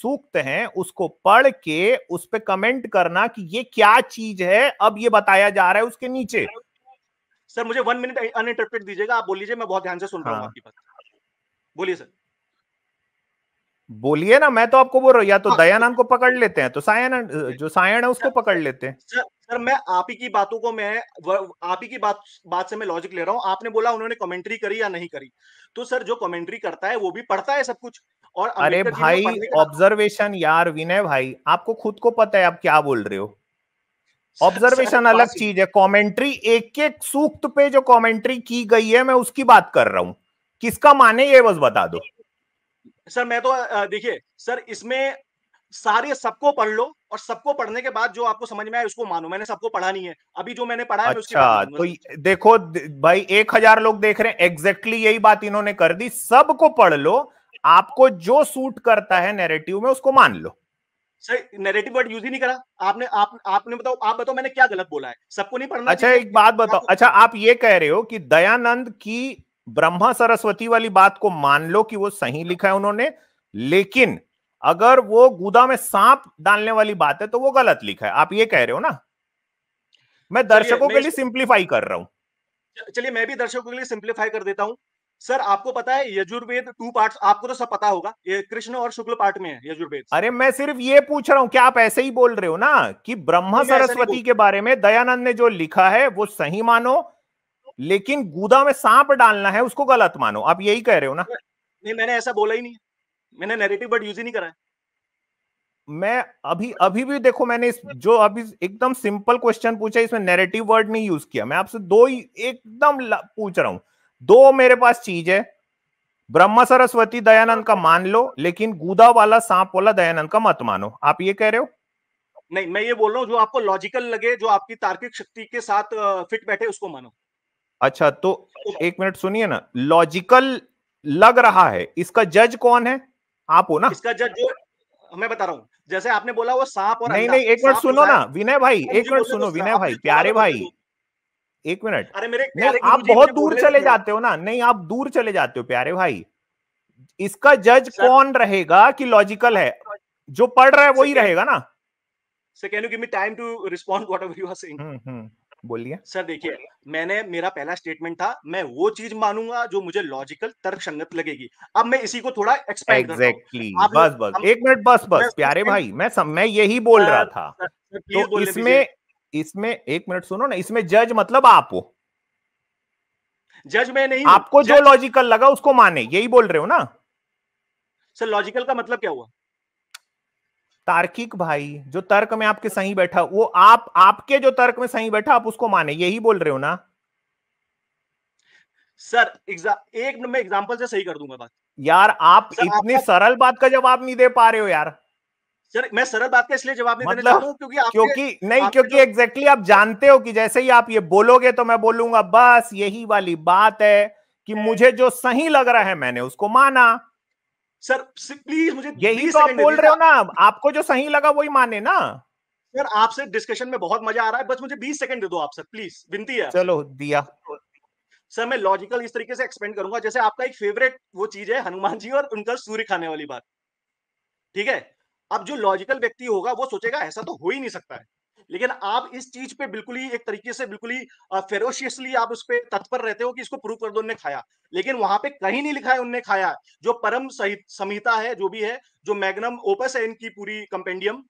सूक्त हैं उसको पढ़ के उस पर कमेंट करना कि ये क्या चीज है अब ये बताया जा रहा है उसके नीचे सर मुझे वन मिनट अनइंटरप्रेट दीजिएगा आप बोलिए मैं बहुत ध्यान से सुन रहा हूँ हाँ। बोलिए सर बोलिए ना मैं तो आपको बोल रहा हूँ या तो हाँ। दयानंद को पकड़ लेते हैं तो सायन जो सायन है उसको पकड़ लेते हैं सर मैं आप ही की बातों को मैं आप ही की बात बात से मैं लॉजिक ले रहा हूँ आपने बोला उन्होंने कमेंट्री करी या नहीं करी तो सर जो कमेंट्री करता है वो भी पढ़ता है सब कुछ और अरे भाई ऑब्जर्वेशन यार विनय भाई आपको खुद को पता है आप क्या बोल रहे हो ऑब्जर्वेशन अलग चीज है कमेंट्री एक एक सूक्त पे जो कमेंट्री की गई है मैं उसकी बात कर रहा हूँ किसका माने ये बस बता दो सर मैं तो देखिए सर इसमें सारे सबको पढ़ लो और सबको पढ़ने के बाद जो आपको समझ में आए उसको मानो मैंने सबको पढ़ा नहीं है अभी जो मैंने पढ़ा है अच्छा, मैं उसकी अच्छा, तो देखो भाई एक हजार लोग देख रहे हैं एग्जैक्टली यही बात इन्होंने कर दी सबको पढ़ लो आपको जो सूट करता है नेरेटिव में उसको मान लो नेरेटिव वर्ड यूज ही नहीं करा आपने आप आपने बताओ आप बताओ मैंने क्या गलत बोला है सबको नहीं पढ़ना अच्छा एक बात बताओ अच्छा आप ये कह रहे हो कि दयानंद की ब्रह्मा सरस्वती वाली बात को मान लो कि वो सही लिखा है उन्होंने लेकिन अगर वो गुदा में सांप डालने वाली बात है तो वो गलत लिखा है आप ये कह रहे हो ना मैं दर्शकों के लिए सिंप्लीफाई कर रहा हूं चलिए मैं भी दर्शकों के लिए सिंप्लीफाई कर देता हूं सर आपको पता है यजुर्वेद टू पार्ट्स आपको तो सब पता होगा ये कृष्ण और शुक्ल पार्ट में है यजुर्वेद अरे मैं सिर्फ ये पूछ रहा हूँ क्या आप ऐसे ही बोल रहे हो ना कि ब्रह्मा सरस्वती के बारे में दयानंद ने जो लिखा है वो सही मानो लेकिन गुदा में सांप डालना है उसको गलत मानो आप यही कह रहे हो ना नहीं मैंने ऐसा बोला ही नहीं मैंने नैरेटिव वर्ड यूज ही नहीं करा है मैं अभी अभी भी देखो मैंने इस जो अभी एकदम सिंपल क्वेश्चन पूछा इसमें नैरेटिव वर्ड नहीं यूज किया मैं आपसे दो ही एकदम पूछ रहा हूं दो मेरे पास चीज है ब्रह्म सरस्वती दयानंद का मान लो लेकिन गुदा वाला सांप वाला दयानंद का मत मानो आप ये कह रहे हो नहीं मैं ये बोल रहा हूँ जो आपको लॉजिकल लगे जो आपकी तार्किक शक्ति के साथ फिट बैठे उसको मानो अच्छा तो एक मिनट सुनिए ना लॉजिकल लग रहा है इसका जज कौन है आप हो ना इसका जज जो मैं बता रहा हूँ जैसे आपने बोला वो सांप और नहीं नहीं एक मिनट सुनो ना विनय भाई हाँ एक मिनट सुनो विनय भाई प्यारे भाई एक मिनट अरे मेरे नहीं आप बहुत दूर चले जाते हो ना नहीं आप दूर चले जाते हो प्यारे भाई इसका जज कौन रहेगा कि लॉजिकल है जो पढ़ रहा है वही रहेगा ना sir can you give me time to respond whatever you are saying बोलिए सर देखिए मैंने मेरा पहला स्टेटमेंट था मैं वो चीज मानूंगा जो मुझे लॉजिकल तर्क संगत लगेगी अब मैं इसी को थोड़ा एक्सपेक्ट एग्जैक्टली बस बस एक मिनट बस बस प्यारे भाई मैं सब मैं यही बोल सर, रहा था सर, सर, तो इसमें इसमें एक मिनट सुनो ना इसमें जज मतलब आप हो जज मैं नहीं आपको जो लॉजिकल लगा उसको माने यही बोल रहे हो ना सर लॉजिकल का मतलब क्या हुआ तार्किक भाई जो तर्क में आपके सही बैठा वो आप आपके जो तर्क में सही बैठा आप उसको माने यही बोल रहे हो ना सर एक मैं एग्जांपल से सही कर दूंगा बात यार आप सर, इतनी आप... सरल बात का जवाब नहीं दे पा रहे हो यार सर मैं सरल बात का इसलिए जवाब नहीं मतलब, देने क्योंकि क्योंकि नहीं क्योंकि एग्जैक्टली आप जानते हो कि जैसे ही आप ये बोलोगे तो मैं बोलूंगा बस यही वाली बात है कि मुझे जो सही लग रहा है मैंने उसको माना सर प्लीज मुझे यही तो आप बोल रहे हो ना आपको जो सही लगा वही माने ना सर आपसे डिस्कशन में बहुत मजा आ रहा है बस मुझे 20 सेकंड दे दो आप सर प्लीज विनती है चलो दिया सर मैं लॉजिकल इस तरीके से एक्सपेंड करूंगा जैसे आपका एक फेवरेट वो चीज है हनुमान जी और उनका सूर्य खाने वाली बात ठीक है अब जो लॉजिकल व्यक्ति होगा वो सोचेगा ऐसा तो हो ही नहीं सकता है लेकिन आप इस चीज पे बिल्कुल ही एक तरीके से बिल्कुल ही फेरोशियसली आप उस पर तत्पर रहते हो कि इसको प्रूव कर दो उनने खाया लेकिन वहां पे कहीं नहीं लिखा है उनने खाया जो परम संहिता है जो भी है जो मैग्नम ओपस है इनकी पूरी कंपेंडियम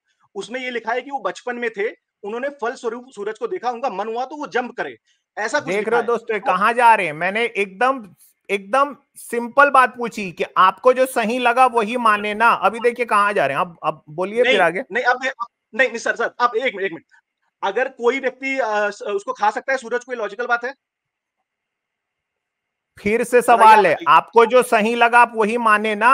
उसमें ये लिखा है कि वो बचपन में थे उन्होंने फल स्वरूप सूरज को देखा उनका मन हुआ तो वो जंप करे ऐसा कुछ देख रहे हो दोस्तों तो कहा जा रहे हैं मैंने एकदम एकदम सिंपल बात पूछी कि आपको जो सही लगा वही माने ना अभी देखिए कहा जा रहे हैं अब अब बोलिए फिर आगे नहीं अब नहीं नहीं सर सर आप एक मिनट एक मिनट अगर कोई व्यक्ति उसको खा सकता है सूरज कोई लॉजिकल बात है फिर से सवाल है आपको जो सही लगा आप वही माने ना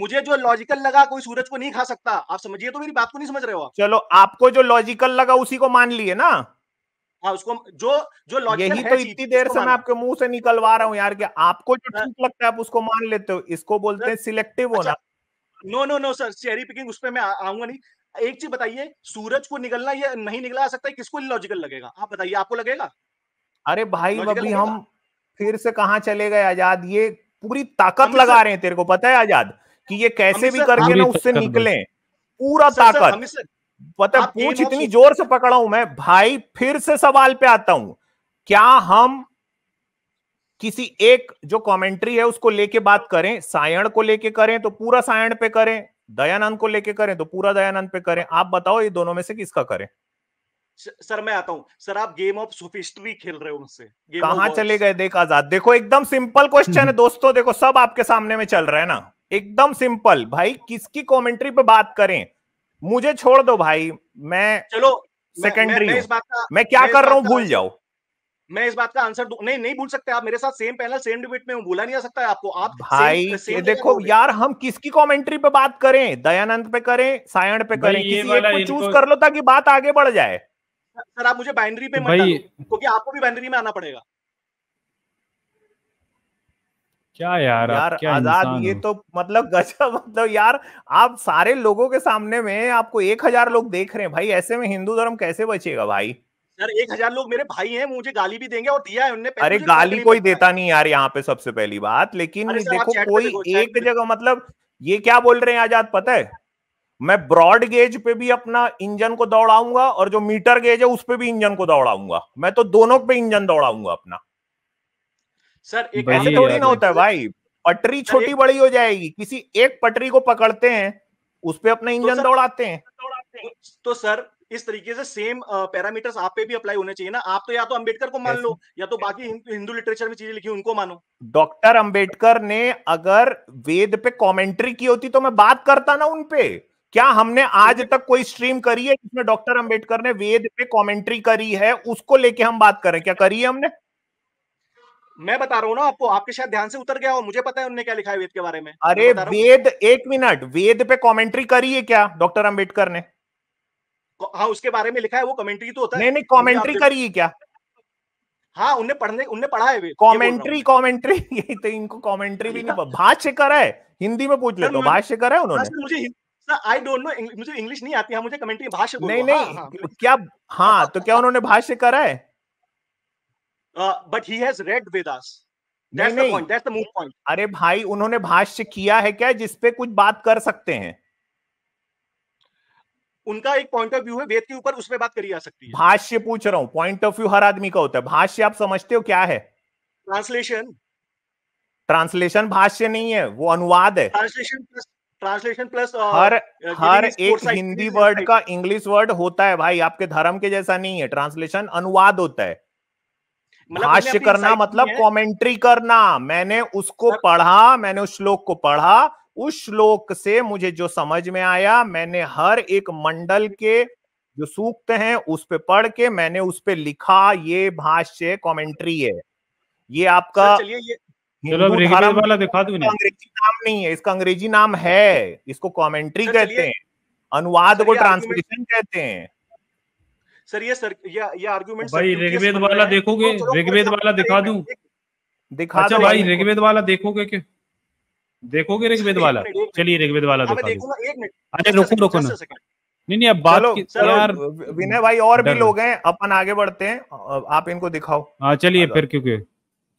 मुझे जो लॉजिकल लगा कोई सूरज को नहीं खा सकता आप समझिए तो मेरी बात को नहीं समझ रहे हो चलो आपको जो लॉजिकल लगा उसी को मान लिए ना हाँ उसको जो जो लॉजिकल यही तो इतनी देर से मैं आपके मुंह से निकलवा रहा हूँ यार कि आपको जो हाँ। ठीक लगता है आप उसको मान लेते हो इसको बोलते हैं सिलेक्टिव होना no no no sir cherry picking उस पर मैं आऊंगा नहीं एक चीज बताइए सूरज को निकलना या नहीं निकला जा सकता है किसको लॉजिकल लगेगा आप बताइए आपको लगेगा अरे भाई अभी हम फिर से कहा चले गए आजाद ये पूरी ताकत लगा रहे हैं तेरे को पता है आजाद कि ये कैसे भी करके ना उससे निकले पूरा ताकत पता पूछ इतनी जोर से पकड़ा हूं मैं भाई फिर से सवाल पे आता हूं क्या हम किसी एक जो कमेंट्री है उसको लेके बात करें सायण को लेके करें तो पूरा सायण पे करें दयानंद को लेके करें तो पूरा दयानंद पे करें आप बताओ ये दोनों में से किसका करें सर मैं आता हूँ सर आप गेम ऑफ सोफिस्ट्री खेल रहे हो उनसे कहा चले गए देख आजाद देखो एकदम सिंपल क्वेश्चन है हम्म। दोस्तों देखो सब आपके सामने में चल रहा है ना एकदम सिंपल भाई किसकी कमेंट्री पे बात करें मुझे छोड़ दो भाई मैं चलो सेकेंडरी मैं, मैं, मैं, मैं क्या मैं कर रहा हूँ भूल जाओ मैं इस बात का आंसर दू नहीं नहीं भूल सकते आप मेरे साथ सेम पैनल सेम डिबेट में बोला नहीं जा सकता आपको आप भाई सेम, सेम ये देखो यार हम किसकी कमेंट्री पे बात करें दयानंद पे करें सायण पे करें किसी एक को चूज कर लो ताकि बात आगे बढ़ जाए सर आप मुझे बाइंड्री पे मत क्योंकि आपको भी बाइंड्री में आना पड़ेगा क्या यार यार क्या आजाद ये तो मतलब गजब मतलब यार आप सारे लोगों के सामने में आपको एक हजार लोग देख रहे हैं भाई ऐसे में हिंदू धर्म कैसे बचेगा भाई यार एक हजार लोग मेरे भाई हैं मुझे गाली भी देंगे और दिया है उनने अरे गाली कोई देता नहीं यार यहाँ पे सबसे पहली बात लेकिन देखो कोई एक जगह मतलब ये क्या बोल रहे हैं आजाद पता है मैं ब्रॉड गेज पे भी अपना इंजन को दौड़ाऊंगा और जो मीटर गेज है उस पे भी इंजन को दौड़ाऊंगा मैं तो दोनों पे इंजन दौड़ाऊंगा अपना सर एक ऐसे थोड़ी ना होता है भाई पटरी छोटी बड़ी हो जाएगी किसी एक पटरी को पकड़ते हैं उस पे अपना तो इंजन तो दौड़ाते हैं तो सर इस तरीके से सेम पैरामीटर्स आप पे भी अप्लाई होने चाहिए ना आप तो या तो अंबेडकर को मान लो या तो बाकी हिंदू लिटरेचर में चीजें लिखी उनको मानो डॉक्टर अंबेडकर ने अगर वेद पे कमेंट्री की होती तो मैं बात करता ना उनपे क्या हमने आज तक कोई स्ट्रीम करी है जिसमें डॉक्टर अंबेडकर ने वेद पे कमेंट्री करी है उसको लेके हम बात करें क्या करी है हमने मैं बता रहा हूँ ना आपको आपके शायद ध्यान से उतर गया हो मुझे पता है उनने क्या लिखा है वेद के बारे में अरे वेद एक मिनट वेद पे कमेंट्री करी है क्या डॉक्टर अंबेडकर ने हाँ उसके बारे में लिखा है वो कमेंट्री तो होता है नहीं नहीं कमेंट्री करी क्या हाँ उन्हें पढ़ने उन्हें पढ़ा है कमेंट्री कमेंट्री यही तो इनको कमेंट्री भी नहीं भाष्य करा है हिंदी में पूछ लेते भाष्य करा है उन्होंने मुझे आई डोंट नो मुझे इंग्लिश नहीं आती है हाँ, मुझे कमेंट्री भाष्य नहीं नहीं हाँ, हाँ। क्या हाँ तो क्या उन्होंने भाष्य करा है but he has read Vedas नहीं नहीं अरे भाई उन्होंने भाष्य किया है क्या जिसपे कुछ बात कर सकते हैं उनका एक पॉइंट ऑफ व्यू है वेद के ऊपर उसमें बात करी जा सकती है भाष्य पूछ रहा हूँ पॉइंट ऑफ व्यू हर आदमी का होता है भाष्य आप समझते हो क्या है ट्रांसलेशन ट्रांसलेशन भाष्य नहीं है वो अनुवाद है ट्रांसलेशन ट्रांसलेशन प्लस हर हर एक हिंदी वर्ड का इंग्लिश वर्ड होता है भाई आपके धर्म के जैसा नहीं है ट्रांसलेशन अनुवाद होता है मतलब भाष्य करना मतलब कमेंट्री करना मैंने उसको पढ़ा मैंने उस श्लोक को पढ़ा उस श्लोक से मुझे जो समझ में आया मैंने हर एक मंडल के जो सूक्त हैं उस पे पढ़ के मैंने उस पे लिखा ये भाष्य कमेंट्री है ये आपका अंग्रेजी नाम नहीं है इसका अंग्रेजी नाम हाँ। है इसको कमेंट्री कहते हैं अनुवाद को ट्रांसलेशन कहते हैं सर ये सर ये ये आर्गुमेंट भाई ऋग्वेद वाला देखोगे ऋग्वेद वाला दिखा दूं दिखा अच्छा भाई ऋग्वेद वाला देखोगे क्या देखोगे ऋग्वेद वाला चलिए ऋग्वेद वाला हाँ, देखो अरे रुको रुको ना नहीं नहीं अब बात यार विनय भाई और भी लोग हैं अपन आगे बढ़ते हैं आप इनको दिखाओ हाँ चलिए फिर क्योंकि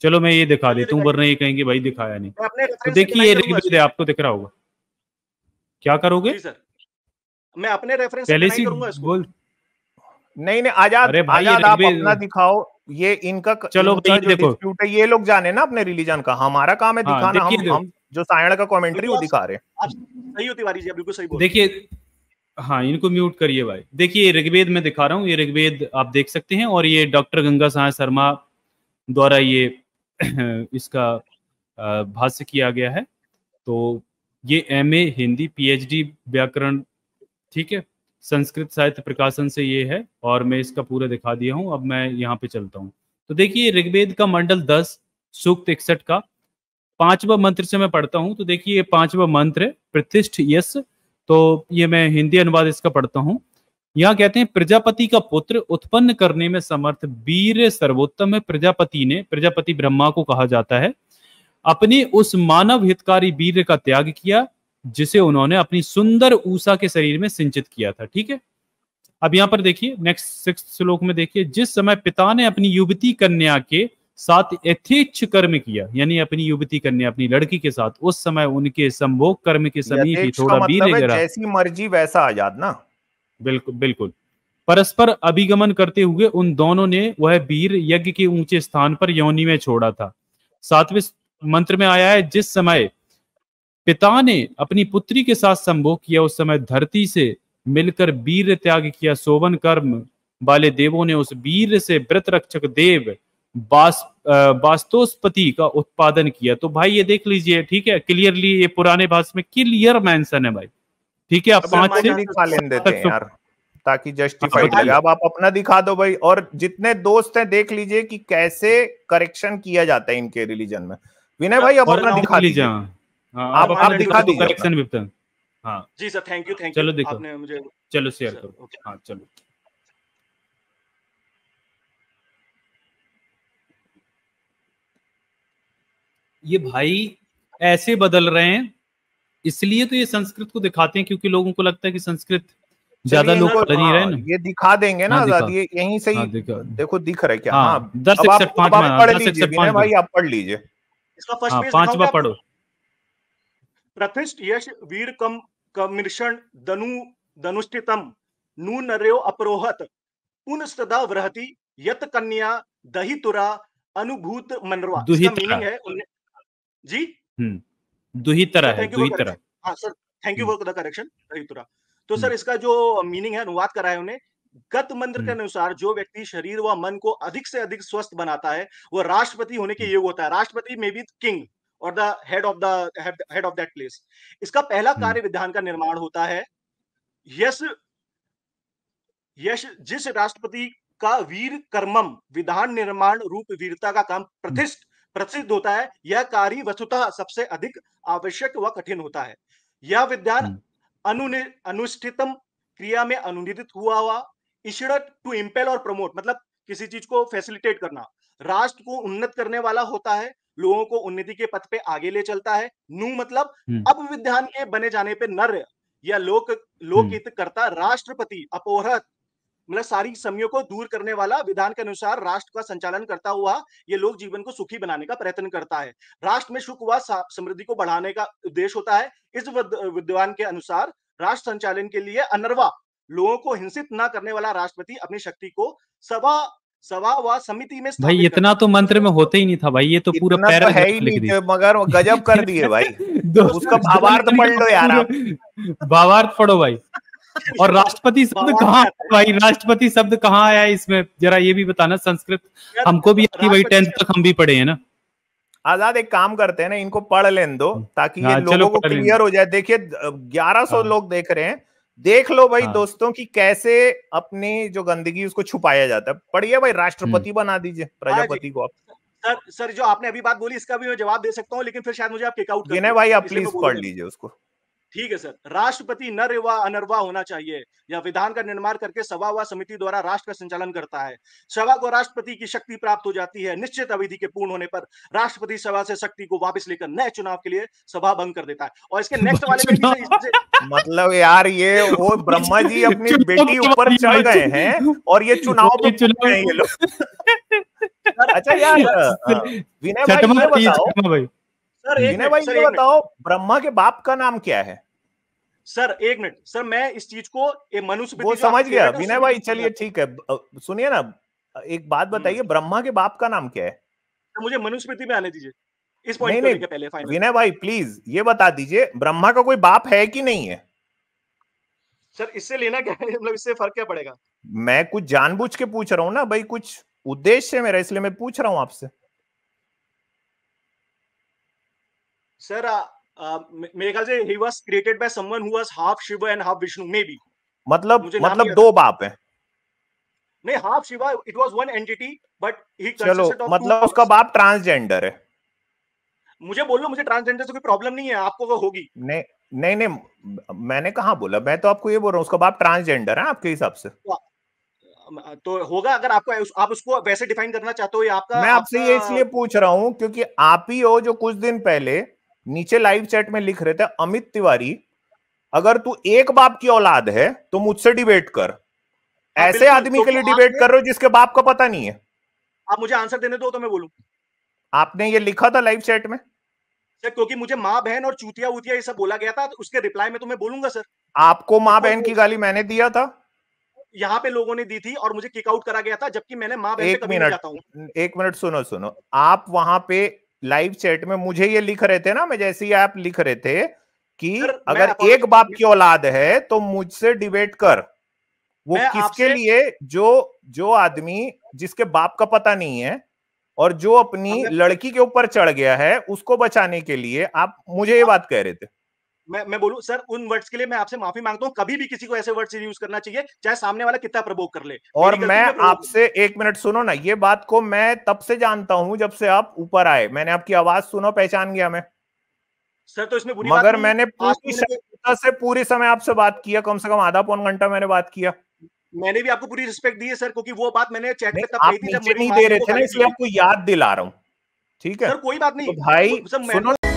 चलो मैं ये दिखा देता हूँ वरना ये कहेंगे भाई दिखाया नहीं तो देखिए ये आपको दिख रहा होगा क्या करोगे मैं अपने रेफरेंस पहले से बोल नहीं नहीं आजाद आजाद आप अपना दिखाओ ये इनका चलो देखो ये लोग जाने ना अपने रिलीजन का हमारा काम है हाँ, दिखाना हम जो सायण का कमेंट्री वो दिखा रहे हैं सही वारी जी बिल्कुल सही देखिए हाँ इनको म्यूट करिए भाई देखिए ऋग्वेद में दिखा रहा हूँ ये ऋग्वेद आप देख सकते हैं और ये डॉक्टर गंगा साह शर्मा द्वारा ये इसका भाष्य किया गया है तो ये एम ए हिंदी पीएचडी व्याकरण ठीक है संस्कृत साहित्य प्रकाशन से ये है और मैं इसका पूरा दिखा दिया हूँ अब मैं यहाँ पे चलता हूँ तो देखिए ऋग्वेद का मंडल दस सूक्त इकसठ का पांचवा मंत्र से मैं पढ़ता हूँ तो देखिए ये पांचवा मंत्र प्रतिष्ठ यस तो ये मैं हिंदी अनुवाद इसका पढ़ता हूँ यहाँ कहते हैं प्रजापति का पुत्र उत्पन्न करने में समर्थ वीर सर्वोत्तम प्रजापति ने प्रजापति ब्रह्मा को कहा जाता है अपने उस मानव हितकारी वीर का त्याग किया जिसे उन्होंने अपनी सुंदर ऊषा के शरीर में सिंचित किया था ठीक है अब यहाँ पर देखिए नेक्स्ट सिक्स श्लोक में देखिए जिस समय पिता ने अपनी युवती कन्या के साथ यथेच कर्म किया यानी अपनी युवती कन्या अपनी लड़की के साथ उस समय उनके संभोग कर्म के समीप ही थोड़ा बीर मतलब जैसी मर्जी वैसा आजाद ना बिल्कुल बिल्कुल परस्पर अभिगमन करते हुए उन दोनों ने वह वीर यज्ञ के ऊंचे स्थान पर यौनी में छोड़ा था सातवें मंत्र में आया है जिस समय पिता ने अपनी पुत्री के साथ संभोग किया उस समय धरती से मिलकर वीर त्याग किया सोवन कर्म वाले देवों ने उस वीर से व्रत रक्षक देव बास वास्तुस्पति का उत्पादन किया तो भाई ये देख लीजिए ठीक है क्लियरली ये पुराने भाष में क्लियर मैंसन है भाई ठीक है आप पांच से ताकि जस्टिफाइड लगे अब आप अपना दिखा दो भाई और जितने दोस्त हैं देख लीजिए कि कैसे करेक्शन किया जाता है इनके रिलीजन में विनय भाई आप अपना दिखा लीजिए हाँ। आप आप आप दिखा दीजिए करेक्शन विपतन हाँ जी sir thank you thank you चलो देखो आपने मुझे चलो शेयर करो हाँ चलो ये भाई ऐसे बदल रहे हैं इसलिए तो ये संस्कृत को दिखाते हैं क्योंकि लोगों को लगता है कि संस्कृत ज्यादा लोग हाँ, रहे हैं ये दिखा देंगे ना हाँ, आजादी ये यहीं से ही हाँ, देखो दिख रहा है क्या हाँ, दस इकसठ पांच पढ़ लीजिए भाई आप पढ़ लीजिए इसका पांच बार पढ़ो प्रतिष्ठ यश वीर कम कमिर्षण दनु दनुष्टितम नू नरयो अपरोहत पुन सदा वरहति यत कन्या दही तुरा अनुभूत मनरवा दुहितुरा है जी दुहितरा है दुहितरा हाँ sir thank you for the correction दुहितरा तो सर इसका जो मीनिंग है अनुवाद करा है उन्हें गत मंत्र के अनुसार जो व्यक्ति शरीर व मन को अधिक से अधिक स्वस्थ बनाता है वो राष्ट्रपति होने के योग होता है राष्ट्रपति मे बी किंग और the head of the head of that place इसका पहला कार्य विधान का निर्माण होता है यश यश जिस राष्ट्रपति का वीर कर्मम विधान निर्माण रूप वीरता का काम प्रतिष्ठ प्रसिद्ध होता है यह कार्य वस्तुतः सबसे अधिक आवश्यक व कठिन होता है यह विज्ञान हम्म। अनुष्ठितम क्रिया में अनुदित हुआ हुआ इशरत टू इम्पेल और प्रमोट मतलब किसी चीज को फैसिलिटेट करना राष्ट्र को उन्नत करने वाला होता है लोगों को उन्नति के पथ पे आगे ले चलता है नू मतलब हम्म। अब विधान के बने जाने पे नर या लोक लोकहित करता राष्ट्रपति अपोहत मतलब सारी कमियों को दूर करने वाला विधान के अनुसार राष्ट्र का संचालन करता हुआ ये लोग जीवन को सुखी बनाने का प्रयत्न करता है राष्ट्र में सुख व समृद्धि को बढ़ाने का उद्देश्य होता है इस विद्वान के अनुसार राष्ट्र संचालन के लिए अनरवा लोगों को हिंसित न करने वाला राष्ट्रपति अपनी शक्ति को सभा सभा व समिति में भाई इतना तो मंत्र में होते ही नहीं था भाई ये तो पूरा पैरा तो है ही नहीं मगर गजब कर दिए भाई उसका भावार्थ पढ़ लो यार भावार्थ पढ़ो भाई और राष्ट्रपति शब्द कहाँ भाई राष्ट्रपति शब्द कहाँ आया इसमें जरा ये भी बताना संस्कृत हमको भी आती भाई टेंथ तक हम भी पढ़े हैं ना आजाद एक काम करते हैं ना इनको पढ़ लेने दो हाँ, ताकि ये हाँ, लोगों को क्लियर हो जाए देखिए 1100 हाँ। लोग देख रहे हैं देख लो भाई दोस्तों कि कैसे अपने जो गंदगी उसको छुपाया जाता है पढ़िए भाई राष्ट्रपति हम्म। बना दीजिए प्रजापति को आप सर सर जो आपने अभी बात बोली इसका भी मैं जवाब दे सकता हूँ लेकिन फिर शायद मुझे आप टेकआउट भाई आप प्लीज तो पढ़ लीजिए उसको ठीक है सर राष्ट्रपति नर व अनरवा होना चाहिए या विधान का निर्माण करके सभा व समिति द्वारा राष्ट्र का संचालन करता है सभा को राष्ट्रपति की शक्ति प्राप्त हो जाती है निश्चित अवधि के पूर्ण होने पर राष्ट्रपति सभा से शक्ति को वापस लेकर नए चुनाव के लिए सभा भंग कर देता है और इसके नेक्स्ट वाले में तो मतलब यार ये वो ब्रह्मा जी अपनी बेटी ऊपर चढ़ गए हैं और ये चुनाव चुनाव ये लोग अच्छा यार विनय भाई सर एक मिनट भाई ये बताओ ब्रह्मा के बाप का नाम क्या है सर एक मिनट सर मैं इस चीज को मनुष्य वो समझ गया विनय भाई चलिए ठीक है सुनिए ना एक बात हम्म। बताइए ब्रह्मा के बाप का नाम क्या है तो मुझे मनुस्मृति में आने दीजिए इस पॉइंट नहीं, पहले विनय भाई प्लीज ये बता दीजिए ब्रह्मा का कोई बाप है कि नहीं है सर इससे लेना क्या है मतलब इससे फर्क क्या पड़ेगा मैं कुछ जानबूझ के पूछ रहा हूँ ना भाई कुछ उद्देश्य है मेरा इसलिए मैं पूछ रहा हूँ आपसे सर uh, uh, मेरे ख्याल से he was created by someone who was half Shiv and half Vishnu may be मतलब मतलब दो बाप हैं नहीं half Shiva it was one entity but he चलो मतलब उसका बाप ट्रांसजेंडर है मुझे बोल लो मुझे ट्रांसजेंडर से कोई प्रॉब्लम नहीं है आपको वो होगी नहीं नहीं नहीं मैंने कहा बोला मैं तो आपको ये बोल रहा हूँ उसका बाप ट्रांसजेंडर है आपके हिसाब से तो होगा अगर आपको आप उसको वैसे डिफाइन करना चाहते हो या आपका मैं आपसे आप ये इसलिए पूछ रहा हूँ क्योंकि आप ही हो जो कुछ दिन पहले नीचे लाइव चैट में लिख रहे थे अमित तिवारी अगर तू एक बाप की औलाद है तो मुझसे डिबेट कर हाँ, ऐसे आदमी तो के लिए डिबेट कर रहे हो जिसके बाप का पता नहीं है आप मुझे आंसर देने दो तो मैं बोलू आपने ये लिखा था लाइव चैट में सर क्योंकि मुझे माँ बहन और चूतिया उतिया ये सब बोला गया था तो उसके रिप्लाई में तो मैं बोलूंगा सर आपको माँ बहन तो की गाली मैंने दिया था यहाँ पे लोगों ने दी थी और मुझे किक आउट करा गया था जबकि मैंने माँ बहन एक मिनट एक मिनट सुनो सुनो आप वहां पे लाइव चैट में मुझे ये लिख रहे थे ना मैं जैसे ही आप लिख रहे थे कि अगर एक बाप की औलाद है तो मुझसे डिबेट कर वो किसके लिए जो जो आदमी जिसके बाप का पता नहीं है और जो अपनी लड़की के ऊपर चढ़ गया है उसको बचाने के लिए आप मुझे ये बात कह रहे थे मैं मैं बोलूं सर उन वर्ड्स के लिए मैं आपसे माफी मांगता हूं कभी भी किसी को ऐसे वर्ड्स यूज करना चाहिए चाहे सामने वाला कितना प्रभोग कर ले और मैं आपसे एक मिनट सुनो ना ये बात को मैं तब से जानता हूं जब से आप ऊपर आए मैंने आपकी आवाज सुनो पहचान गया मैं सर तो इसमें बुरी मगर मैंने पूरी से पूरी समय आपसे बात किया कम से कम आधा पौन घंटा मैंने बात किया मैंने भी आपको पूरी रिस्पेक्ट दी है सर क्योंकि वो बात मैंने चैट में तब नहीं दे रहे थे ना इसलिए आपको याद दिला रहा हूँ ठीक है सर कोई बात नहीं तो भाई सुनो